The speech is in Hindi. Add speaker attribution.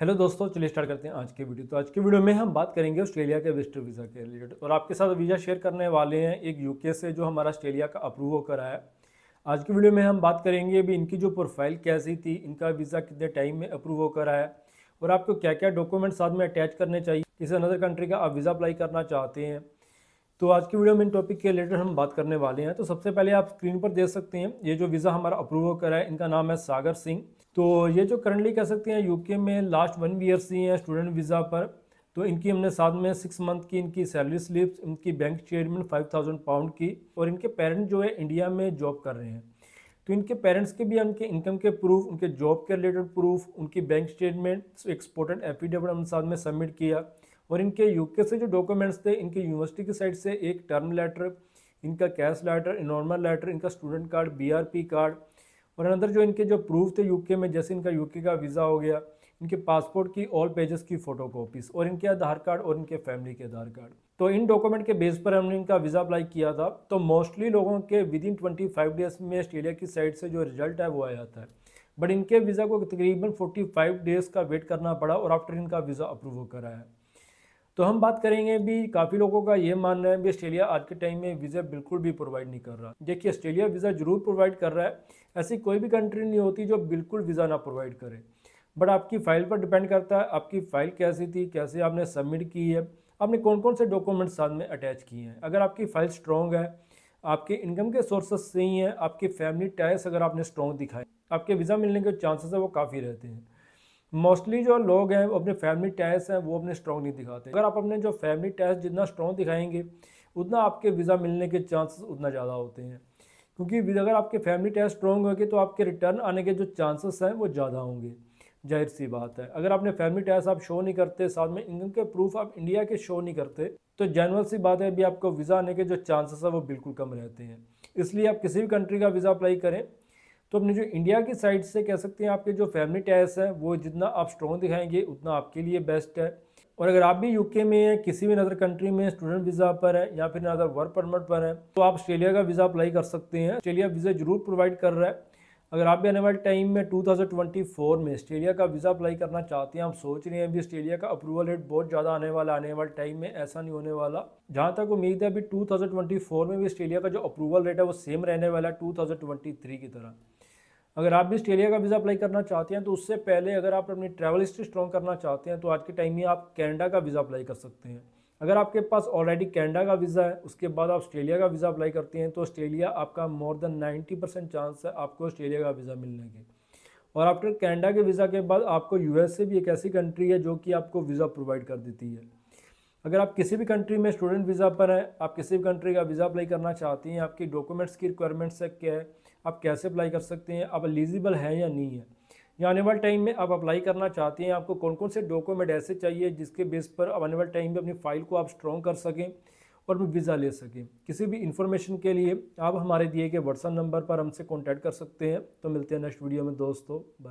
Speaker 1: हेलो दोस्तों चलिए स्टार्ट करते हैं आज की वीडियो तो आज की वीडियो में हम बात करेंगे ऑस्ट्रेलिया के विजिटर वीज़ा के रिलेटेड और आपके साथ वीज़ा शेयर करने वाले हैं एक यूके से जो हमारा ऑस्ट्रेलिया का अप्रूव होकर आया आज की वीडियो में हम बात करेंगे भी इनकी जो प्रोफाइल कैसी थी इनका वीज़ा कितने टाइम में अप्रूव होकर आया और आपको क्या क्या डॉक्यूमेंट साथ में अटैच करने चाहिए किसी अनदर कंट्री का आप वीज़ा अप्लाई करना चाहते हैं तो आज की वीडियो में इन टॉपिक के रिलेटेड हम बात करने वाले हैं तो सबसे पहले आप स्क्रीन पर देख सकते हैं ये जो वीज़ा हमारा अप्रूव होकर है इनका नाम है सागर सिंह तो ये जो करंटली कह सकते हैं यूके में लास्ट वन ईयर से हैं स्टूडेंट वीज़ा पर तो इनकी हमने साथ में सिक्स मंथ की इनकी सैलरी स्लिप्स इनकी bank statement five thousand pound की और इनके पेरेंट जो है इंडिया में जॉब कर रहे हैं तो इनके पेरेंट्स के भी उनके इनकम के प्रूफ उनके जॉब के रिलेटेड प्रूफ उनकी बैंक स्टेटमेंट एक्सपोर्टेड एफिडेविट हमने साथ में सबमिट किया और इनके यूके से जो डॉक्यूमेंट्स थे इनके यूनिवर्सिटी की साइड से एक टर्म लेटर इनका कैश लेटर नॉर्मल लेटर इनका स्टूडेंट कार्ड बी कार्ड और अंदर जो इनके जो प्रूफ थे यूके में जैसे इनका यूके का वीज़ा हो गया इनके पासपोर्ट की ऑल पेजेस की फ़ोटो और इनके आधार कार्ड और इनके फैमिली के आधार कार्ड तो इन डॉक्यूमेंट के बेस पर हमने इनका वीज़ा अप्लाई किया था तो मोस्टली लोगों के within twenty five days में ऑस्ट्रेलिया की साइड से जो रिजल्ट है वो आ जाता है बट इनके वीज़ा को तकरीबन फोर्टी फाइव डेज़ का वेट करना पड़ा और आफ्टर इनका वीज़ा अप्रूव होकर आया तो हम बात करेंगे भी काफ़ी लोगों का ये मानना है भी ऑस्ट्रेलिया आज के टाइम में वीज़ा बिल्कुल भी प्रोवाइड नहीं कर रहा देखिए ऑस्ट्रेलिया वीज़ा ज़रूर प्रोवाइड कर रहा है ऐसी कोई भी कंट्री नहीं होती जो बिल्कुल वीज़ा ना प्रोवाइड करे बट आपकी फ़ाइल पर डिपेंड करता है आपकी फ़ाइल कैसी थी कैसे आपने सबमिट की है आपने कौन कौन से डॉक्यूमेंट्स साथ में अटैच किए हैं अगर आपकी फ़ाइल स्ट्रॉन्ग है आपके इनकम के सोर्सेस सही हैं आपकी फैमिली टाइस अगर आपने स्ट्रॉन्ग दिखाए आपके वीज़ा मिलने के चांसेस है वो काफ़ी रहते हैं मोस्टली जो लोग हैं वो अपने फैमिली टेस्ट हैं वो अपने स्ट्रॉन्ग नहीं दिखाते अगर आप अपने जो फैमिली टेस्ट जितना स्ट्रॉन्ग दिखाएंगे उतना आपके वीज़ा मिलने के चांसेस उतना ज़्यादा होते हैं क्योंकि अगर आपके फैमिली टेस्ट स्ट्रॉन्ग होंगे तो आपके रिटर्न आने के जो चांसेस हैं वो ज़्यादा होंगे जाहिर सी बात है अगर आपने फैमिली टैक्स आप शो नहीं करते साथ में इनकम के प्रूफ आप इंडिया के शो नहीं करते तो जनरल सी बात है अभी आपको वीज़ा आने के जो चांसेस है वो बिल्कुल कम रहते हैं इसलिए आप किसी भी कंट्री का वीज़ा अप्लाई करें तो अपने जो इंडिया की साइड से कह सकते हैं आपके जो फैमिली टैक्स है वो जितना आप स्ट्रॉन्ग दिखाएंगे उतना आपके लिए बेस्ट है और अगर आप भी यूके में किसी भी नदर कंट्री में स्टूडेंट वीज़ा पर है या फिर नदर वर्क परमिट पर है तो आप ऑस्ट्रेलिया का वीज़ा अप्लाई कर सकते हैं ऑस्ट्रेलिया वीज़ा जरूर प्रोवाइड कर रहा है अगर आप भी आने वाले टाइम में 2024 में ऑस्ट्रेलिया का वीज़ा अप्लाई करना चाहते हैं आप सोच रहे हैं अभी ऑस्ट्रेलिया का अप्रूवल रेट बहुत ज़्यादा आने वाला आने वाले टाइम में ऐसा नहीं होने वाला जहाँ तक उम्मीद है अभी 2024 में भी ऑस्ट्रेलिया का जो अप्रूवल रेट है वो सेम रहने वाला है 2023 की तरह अगर आप भी ऑस्ट्रेलिया का वीज़ा अप्लाई करना चाहते हैं तो उससे पहले अगर आप अपनी ट्रैवल हिस्ट्री स्ट्रॉन्ग करना चाहते हैं तो आज के टाइम में आप कैनेडा का वीज़ा अप्लाई कर सकते हैं अगर आपके पास ऑलरेडी कैनेडा का वीज़ा है उसके बाद आप ऑस्ट्रेलिया का वीज़ा अप्लाई करते हैं तो ऑस्ट्रेलिया आपका more than ninety percent chance है आपको ऑस्ट्रेलिया का वीज़ा मिलने के और आफ्टर कैनेडा के वीज़ा के बाद आपको यूएसए भी एक ऐसी कंट्री है जो कि आपको वीज़ा प्रोवाइड कर देती है अगर आप किसी भी कंट्री में स्टूडेंट वीज़ा पर हैं आप किसी भी कंट्री का वीज़ा अप्लाई करना चाहती हैं आपकी डॉक्यूमेंट्स की रिक्वायरमेंट्स क्या है आप कैसे अप्लाई कर सकते हैं आप एलिजिबल हैं या नहीं है या आने वाले टाइम में आप अप्लाई करना चाहते हैं आपको कौन कौन से डॉक्यूमेंट ऐसे चाहिए जिसके बेस पर आप आने वाले टाइम में अपनी फ़ाइल को आप स्ट्रॉन्ग कर सकें और वीज़ा ले सकें किसी भी इन्फॉर्मेशन के लिए आप हमारे दिए गए व्हाट्सअप नंबर पर हमसे कॉन्टैक्ट कर सकते हैं तो मिलते हैं नेक्स्ट वीडियो में दोस्तों